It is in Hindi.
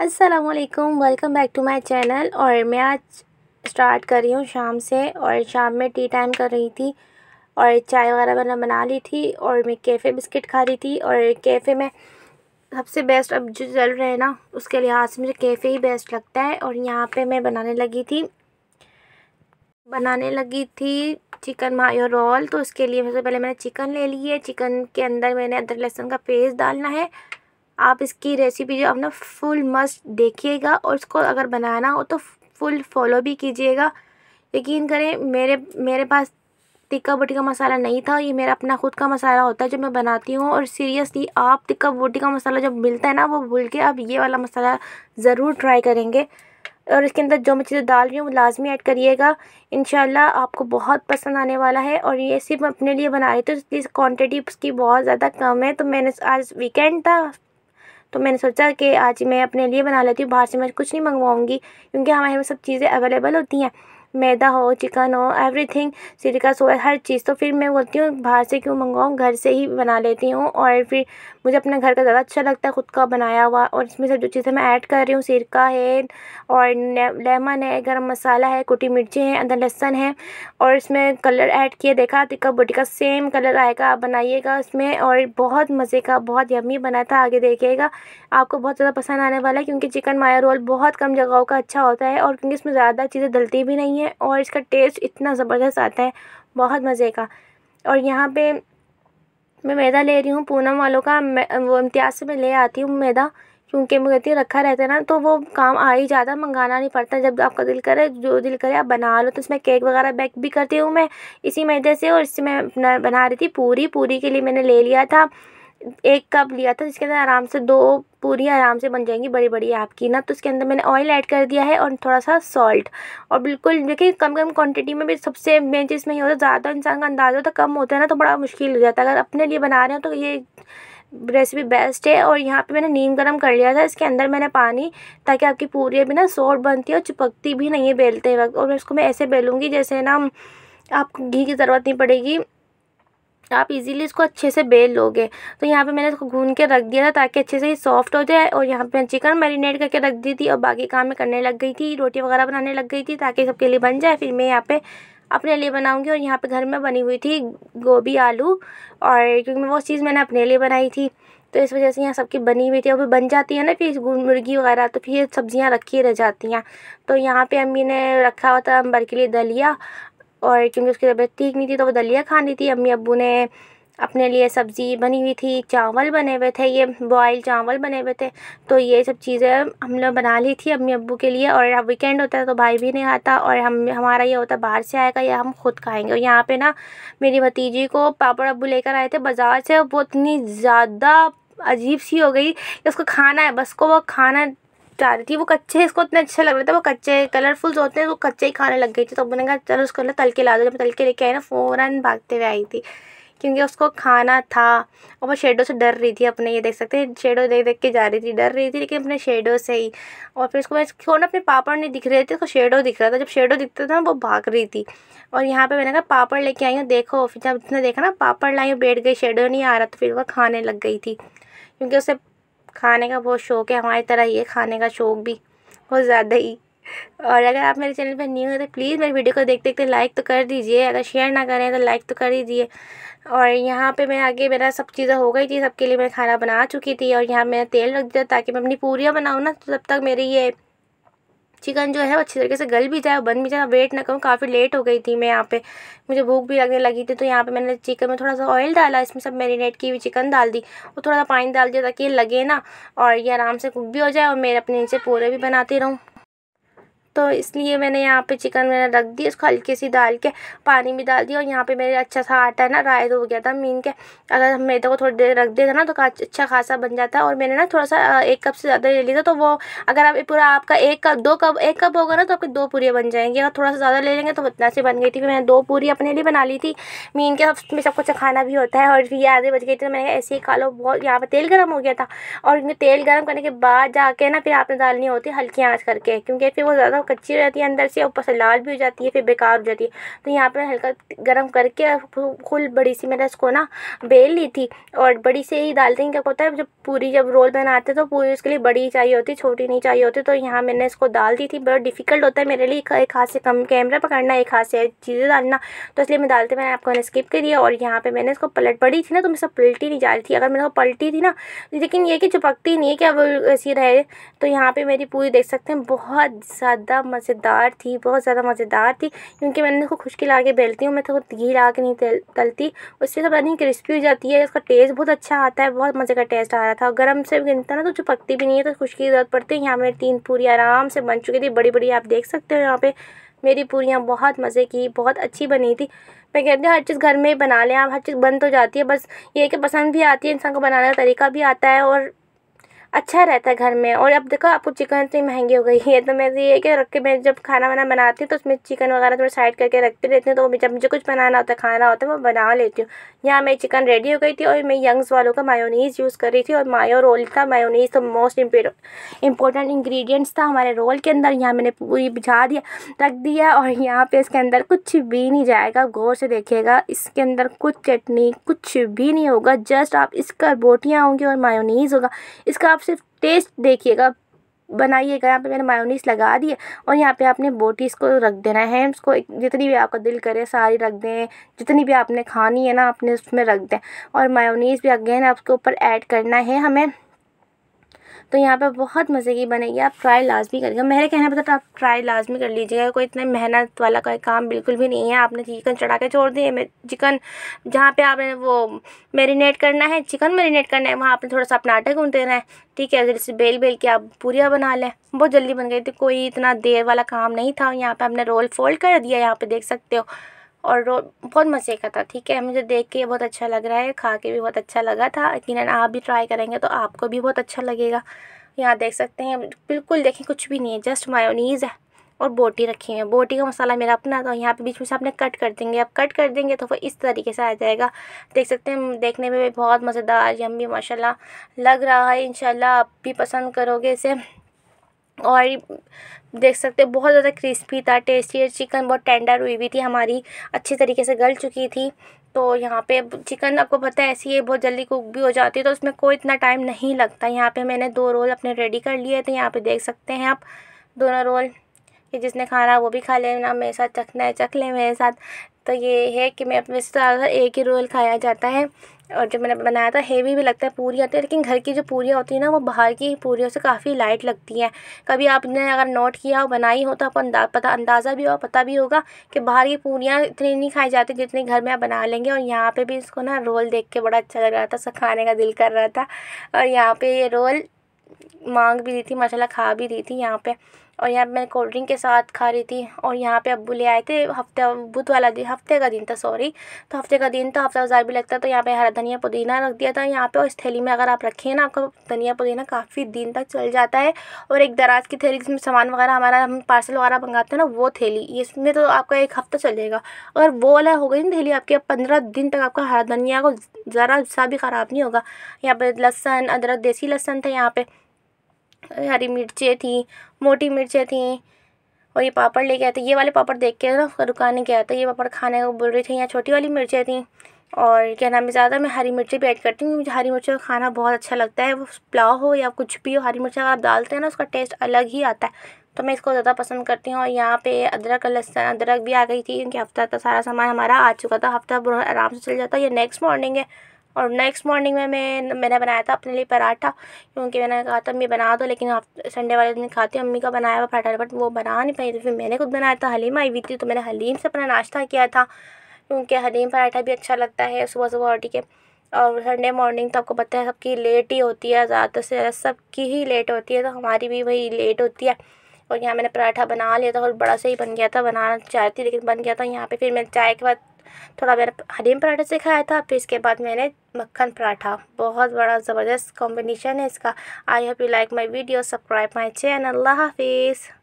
असलकम welcome back to my channel और मैं आज स्टार्ट कर रही हूँ शाम से और शाम में टी टाइम कर रही थी और चाय वगैरह बना बना ली थी और मैं कैफ़े बिस्किट खा रही थी और कैफ़े में सबसे बेस्ट अब जो चल रहे हैं ना उसके लिहाज से मुझे कैफ़े ही बेस्ट लगता है और यहाँ पे मैं बनाने लगी थी बनाने लगी थी चिकन मायो रोल तो उसके लिए सबसे पहले मैंने चिकन ले ली है चिकन के अंदर मैंने अदरक लहसुन का पेस्ट डालना है आप इसकी रेसिपी जो अपना फुल मस्ट देखिएगा और इसको अगर बनाना हो तो फुल फॉलो भी कीजिएगा यकीन करें मेरे मेरे पास टिक्का बोटी का मसाला नहीं था ये मेरा अपना खुद का मसाला होता है जो मैं बनाती हूँ और सीरियसली आप टिक्का बोटी का मसाला जब मिलता है ना वो भूल के आप ये वाला मसाला ज़रूर ट्राई करेंगे और इसके अंदर जो मैं चीज़ें डाल रही हूँ वो लाजमी ऐड करिएगा इन आपको बहुत पसंद आने वाला है और ये सिर्फ अपने लिए बना रही थी तो इसलिए क्वान्टिटी उसकी बहुत ज़्यादा कम है तो मैंने आज वीकेंड था तो मैंने सोचा कि आज मैं अपने लिए बना लेती हूँ बाहर से मैं कुछ नहीं मंगवाऊँगी क्योंकि हमारे यहाँ सब चीज़ें अवेलेबल होती हैं मैदा हो चिकन हो एवरीथिंग सिलिका सोया हर चीज़ तो फिर मैं बोलती हूँ बाहर से क्यों मंगवाऊँ घर से ही बना लेती हूँ और फिर मुझे अपने घर का ज़्यादा अच्छा लगता है ख़ुद का बनाया हुआ और इसमें सब जो चीज़ें मैं ऐड कर रही हूँ सिरका है और लेमन है गर्म मसाला है कुटी मिर्ची है अदर लहसन है और इसमें कलर ऐड किए देखा टिक्का बोटी का सेम कलर आएगा आप बनाइएगा उसमें और बहुत मज़े का बहुत यमी बना था आगे देखिएगा आपको बहुत ज़्यादा पसंद आने वाला है क्योंकि चिकन माया रोल बहुत कम जगहों का अच्छा होता है और क्योंकि इसमें ज़्यादा चीज़ें दलती भी नहीं है और इसका टेस्ट इतना ज़बरदस्त आता है बहुत मज़े का और यहाँ पे मैं मैदा ले रही हूँ पूनम वालों का वो इम्तियाज़ से मैं ले आती हूँ मैदा क्योंकि मैं कहती रखा रहता है ना तो वो काम आ ही जाता मंगाना नहीं पड़ता जब आपका दिल करे जो दिल करे आप बना लो तो इसमें केक वगैरह बेक भी करती हूँ मैं इसी मैदे से और इससे मैं अपना बना रही थी पूरी पूरी के लिए मैंने ले लिया था एक कप लिया था जिसके अंदर आराम से दो पूरी आराम से बन जाएंगी बड़ी बड़ी आपकी ना तो इसके अंदर मैंने ऑयल ऐड कर दिया है और थोड़ा सा सॉल्ट और बिल्कुल देखिए कम कम क्वांटिटी में भी सबसे मेन चीज़ में ये होता है ज़्यादा इंसान का अंदाज़ होता कम होता है ना तो बड़ा मुश्किल हो जाता है अगर अपने लिए बना रहे हो तो ये रेसिपी बेस्ट है और यहाँ पे मैंने नीम गरम कर लिया था इसके अंदर मैंने पानी ताकि आपकी पूरी भी ना सॉफ्ट बनती है और चिपकती भी नहीं है बेलते वक्त और इसको मैं ऐसे बेलूँगी जैसे ना आपको घी की ज़रूरत नहीं पड़ेगी आप इजीली इसको अच्छे से बेल लोगे तो यहाँ पे मैंने इसको घून के रख दिया था ताकि अच्छे से ये सॉफ्ट हो जाए और यहाँ पे मैं चिकन मैरिनेट करके रख दी थी और बाकी काम मैं करने लग गई थी रोटी वगैरह बनाने लग गई थी ताकि सबके लिए बन जाए फिर मैं यहाँ पे अपने लिए बनाऊँगी और यहाँ पे घर में बनी हुई थी गोभी आलू और क्योंकि वो चीज़ मैंने अपने लिए बनाई थी तो इस वजह से यहाँ सबकी बनी हुई थी और बन जाती है ना फिर मुर्गी वगैरह तो फिर सब्ज़ियाँ रखी रह जाती हैं तो यहाँ पे अम्मी ने रखा हुआ था अंबर के लिए दलिया और क्योंकि उसकी तबीयत ठीक नहीं थी तो वो दलिया खानी थी अम्मी अबू ने अपने लिए सब्ज़ी बनी हुई थी चावल बने हुए थे ये बॉयल चावल बने हुए थे तो ये सब चीज़ें हम लोग बना ली थी अम्मी अबू के लिए और अब वीकेंड होता है तो भाई भी नहीं आता और हम हमारा ये होता है बाहर से आएगा या हम खुद खाएंगे और यहाँ पे ना मेरी भतीजी को पापड़ अबू लेकर आए थे बाज़ार से वो इतनी ज़्यादा अजीब सी हो गई कि उसको खाना है बस को वो खाना आ रही थी वो कच्चे इसको इतना अच्छा लग रहा था वो कच्चे कलरफुल जो होते हैं वो कच्चे ही खाने लग गई थी तो मैंने कहा चलो उसको ना तल के ला दो जब तल के लेके आई ना फ़ौरन भागते हुए आई थी क्योंकि उसको खाना था और वो शेडो से डर रही थी अपने ये देख सकते हैं शेडो देख देख के जा रही थी डर रही थी लेकिन अपने शेडो से ही और फिर उसको क्यों ना अपने पापड़ नहीं दिख रहे थे उसको शेडो दिख रहा था जब शेडो दिखता था वो भाग रही थी और यहाँ पे मैंने कहा पापड़ लेके आई हूँ देखो फिर जब उसने देखा ना पापड़ लाई बैठ गई शेडो नहीं आ रहा तो फिर वह खाने लग गई थी क्योंकि उसे खाने का बहुत शौक़ है हमारी तरह ही है खाने का शौक़ भी बहुत ज़्यादा ही और अगर आप मेरे चैनल पर न्यू हैं तो प्लीज़ मेरी वीडियो को देखते देखते लाइक तो कर दीजिए अगर शेयर ना करें तो लाइक तो कर दीजिए और यहाँ पे मैं आगे मेरा सब चीज़ें हो गई थी सबके लिए मैं खाना बना चुकी थी और यहाँ मैंने तेल रख दिया ताकि मैं अपनी पूरियाँ बनाऊँ ना तो तब तक मेरी ये चिकन जो है वो अच्छी तरीके से गल भी जाए और बन भी जाए वेट ना करूँ काफ़ी लेट हो गई थी मैं यहाँ पे मुझे भूख भी लगने लगी थी तो यहाँ पे मैंने चिकन में थोड़ा सा ऑयल डाला इसमें सब मैरिनेट की हुई चिकन डाल दी और थोड़ा सा पानी डाल दिया ताकि ये लगे ना और ये आराम से कुक भी हो जाए और मेरे अपने इनसे पूरे भी बनाती रहूँ तो इसलिए मैंने यहाँ पे चिकन मैंने रख दी उसको हल्की सी डाल के पानी भी डाल दिया और यहाँ पे मेरे अच्छा सा आटा है ना राय तो हो गया था मीन के अगर हम मैदे को थोड़ी देर रख था ना तो अच्छा खासा बन जाता है और मैंने ना थोड़ा सा एक कप से ज़्यादा ले लिया था तो वो अगर आप पूरा आपका एक कप दो कप एक कप होगा ना तो आपकी दो पूरी बन जाएंगी अगर थोड़ा सा ज़्यादा ले लेंगे तो उतना से बन गई थी मैंने दो पूरी अपने लिए बना ली थी मीन के उसमें सब कुछ खाना भी होता है और ये आधे बज गई थी तो मैंने ऐसे ही खा लो बहुत यहाँ पर तेल गर्म हो गया था और तेल गर्म करने के बाद जाके ना फिर आपने डालनी होती है हल्की आँच करके क्योंकि फिर वो ज़्यादा वो कच्ची रहती है अंदर से ऊपर से लाल भी हो जाती है फिर बेकार हो जाती है तो यहाँ पर हल्का गर्म करके फुल बड़ी सी मैंने इसको ना बेल ली थी और बड़ी से ही डालते हैं क्या होता है जब पूरी जब रोल बनाते हैं तो पूरी उसके लिए बड़ी चाहिए होती छोटी नहीं चाहिए होती तो यहाँ मैंने इसको डाल दी थी बहुत डिफ़िकल्ट होता है मेरे लिए एक हाथ से कम कैमरा पकड़ना एक हाथ से चीज़ें डालना तो इसलिए मैं डालते मैंने आपको मैंने स्किप कर दिया और यहाँ पर मैंने इसको पलट पड़ी थी ना तो मैं सब पलटी नहीं जा रही थी अगर मैंने पलटी थी ना लेकिन ये कि चुपकती नहीं है क्या वो ऐसी रहे तो यहाँ पर मेरी पूरी देख सकते हैं बहुत ज़्यादा ज़्यादा मज़ेदार थी बहुत ज़्यादा मज़ेदार थी क्योंकि मैंने उसको खुश्की ला के बेलती हूँ मैं तो घी ला के नहीं तल तलती उससे तो पता नहीं क्रिस्पी हो जाती है उसका टेस्ट बहुत अच्छा आता है बहुत मज़े का टेस्ट आ रहा था और गर्म से गिनता ना तो चुपकती भी नहीं है तो खुश्की की ज़रूरत पड़ती है यहाँ मेरी तीन पूरी आराम से बन चुकी थी बड़ी बड़ी आप देख सकते हो यहाँ पर मेरी पूरियाँ बहुत मज़े की बहुत अच्छी बनी थी मैं कहती हूँ हर चीज़ घर में ही बना लें आप हर चीज़ बन तो जाती है बस ये कि पसंद भी आती है इंसान को बनाने का तरीका भी आता है और अच्छा रहता है घर में और अब देखो आपको चिकन इतनी महंगी हो गई है तो मैं तो ये कि रख के मैं जब खाना वाना बनाती हूँ तो उसमें चिकन वगैरह थोड़ा साइड करके रखती रहती हूँ तो जब मुझे कुछ बनाना होता है खाना होता है मैं बना लेती हूँ यहाँ मेरी चिकन रेडी हो गई थी और मैं यंग्स वालों का मायोनीज़ यूज़ कर रही थी और मायो रोल था मायोनीज़ तो मोस्ट इंपॉर्टेंट इंग्रीडियंट्स था हमारे रोल के अंदर यहाँ मैंने पूरी बिछा दिया रख दिया और यहाँ पर इसके अंदर कुछ भी नहीं जाएगा गौर से देखिएगा इसके अंदर कुछ चटनी कुछ भी नहीं होगा जस्ट आप इसका बोटियाँ होंगी और मायोनीज़ होगा इसका आप आप सिर्फ टेस्ट देखिएगा बनाइएगा यहाँ पे मैंने मायोनीस लगा दी है और यहाँ पे आपने बोटीज़ को रख देना है उसको जितनी भी आपका दिल करे सारी रख दें जितनी भी आपने खानी है ना आपने उसमें रख दें और मायोनीस भी अगेन आपके ऊपर ऐड करना है हमें तो यहाँ पर बहुत मज़े की बनेगी आप ट्राई लाजमी करिएगा मेरे कहने पर तो मतलब आप ट्राई लाजमी कर लीजिएगा कोई इतना मेहनत वाला कोई काम बिल्कुल भी नहीं है आपने चिकन चढ़ा के छोड़ दिए चिकन जहाँ पर आपने वो मेरीनेट करना है चिकन मेरीनेट करना है वहाँ आपने थोड़ा सा अपना आटा गूँ देना है ठीक है जैसे बेल बेल के आप पूरिया बना लें बहुत जल्दी बन गई थी कोई इतना देर वाला काम नहीं था यहाँ पर हमने रोल फोल्ड कर दिया यहाँ पर देख सकते हो और बहुत मज़े का था ठीक है मुझे देख के बहुत अच्छा लग रहा है खा के भी बहुत अच्छा लगा था यकीन आप भी ट्राई करेंगे तो आपको भी बहुत अच्छा लगेगा यहाँ देख सकते हैं बिल्कुल देखें कुछ भी नहीं है जस्ट मायोनीज़ है और बोटी रखी हुई है बोटी का मसाला मेरा अपना तो यहाँ पे बीच में से आपने कट कर देंगे आप कट कर देंगे तो वो इस तरीके से आ जाएगा देख सकते हैं देखने में भी बहुत मज़ेदार यम भी माशाल्लाह लग रहा है इंशाल्लाह आप भी पसंद करोगे इसे और देख सकते हो बहुत ज़्यादा क्रिस्पी था टेस्टी और चिकन बहुत टेंडर हुई हुई थी हमारी अच्छी तरीके से गल चुकी थी तो यहाँ पे चिकन आपको पता है ऐसी है बहुत जल्दी कुक भी हो जाती है तो उसमें कोई इतना टाइम नहीं लगता यहाँ पे मैंने दो रोल अपने रेडी कर लिए तो यहाँ पे देख सकते हैं आप दोनों रोल कि जिसने खाना वो भी खा लेना मेरे साथ चखना है चख ले मेरे साथ तो ये है कि मैं अपने वैसे तो ज़्यादातर एक ही रोल खाया जाता है और जो मैंने बनाया था हेवी भी लगता है पूरी आती तो, है लेकिन घर की जो पूरियाँ होती है ना वो बाहर की पूरियों से काफ़ी लाइट लगती हैं कभी आपने अगर नोट किया हो बनाई हो तो आपको अंदा पता अंदाज़ा भी हो पता भी होगा कि बाहर की पूरियाँ इतनी नहीं खाई जाती जितनी घर में आप बना लेंगे और यहाँ पर भी इसको ना रोल देख के बड़ा अच्छा लग रहा था सब खाने का दिल कर रहा था और यहाँ पर ये रोल मांग भी दी थी माशाला खा भी दी थी यहाँ पर और यहाँ पर मैं कोल्ड ड्रिंक के साथ खा रही थी और यहाँ पे अबू ले आए थे हफ्ते बुध वाला दिन हफ्ते का दिन था सॉरी तो हफ्ते का दिन था हफ्ता हज़ार भी लगता है तो यहाँ पे हरा धनिया पुदीना रख दिया था यहाँ पे और इस थैली में अगर आप रखें ना आपका धनिया पुदीना काफ़ी दिन तक चल जाता है और एक दराज की थैली जिसमें सामान वगैरह हमारा हम पार्सल वगैरह मंगाते हैं ना वो थैली इसमें तो आपका एक हफ्ता चल जाएगा अगर वो वाला हो गई ना थैली आपके अब पंद्रह दिन तक आपका हरा धनिया को ज़रा सा भी ख़राब नहीं होगा यहाँ पर लहसन अदरक देसी लहसन था यहाँ पर हरी मिर्चें थी मोटी मिर्चें थी और ये पापड़ लेके आए थे ये वाले पापड़ देख के ना दुकान में गया था ये पापड़ खाने को बोल रही थी यहाँ छोटी वाली मिर्चें थी और क्या नाम है ज़्यादा मैं हरी मिर्ची भी ऐड करती हूँ मुझे हरी मिर्ची का खाना बहुत अच्छा लगता है वो पुलाव हो या कुछ भी हो हरी मिर्ची अगर आप डालते हैं ना उसका टेस्ट अलग ही आता है तो मैं इसको ज़्यादा पसंद करती हूँ और यहाँ पे अदरक लहसन अदरक भी आ गई थी क्योंकि हफ्ता का सारा सामान हमारा आ चुका था हफ्ता बहुत आराम से चल जाता है ये नेक्स्ट मॉर्निंग है और नेक्स्ट मॉर्निंग में मैं मैंने बनाया था अपने लिए पराठा क्योंकि मैंने कहा था मम्मी बना दो लेकिन आप संडे वाले दिन खाते हैं मम्मी का बनाया हुआ पराठा बट वो बना नहीं पाई तो फिर मैंने खुद बनाया था हलीम आई हुई थी तो मैंने हलीम से अपना नाश्ता किया था क्योंकि हलीम पराठा भी अच्छा लगता है सुबह सुबह उठ के और संडे मॉर्निंग तो आपको पता है सबकी लेट ही होती है ज़्यादातर से ज़्यादा सबकी ही लेट होती है तो हमारी भी वही लेट होती है और यहाँ मैंने पराठा बना लिया था और बड़ा सा ही बन गया था बनाना चाहती लेकिन बन गया था यहाँ पे फिर मैं चाय के बाद थोड़ा मैंने हरीम पराठा से खाया था फिर इसके बाद मैंने मक्खन पराठा बहुत बड़ा ज़बरदस्त कॉम्बिनेशन है इसका I hope you like my video subscribe my channel अल्लाह हाफिज़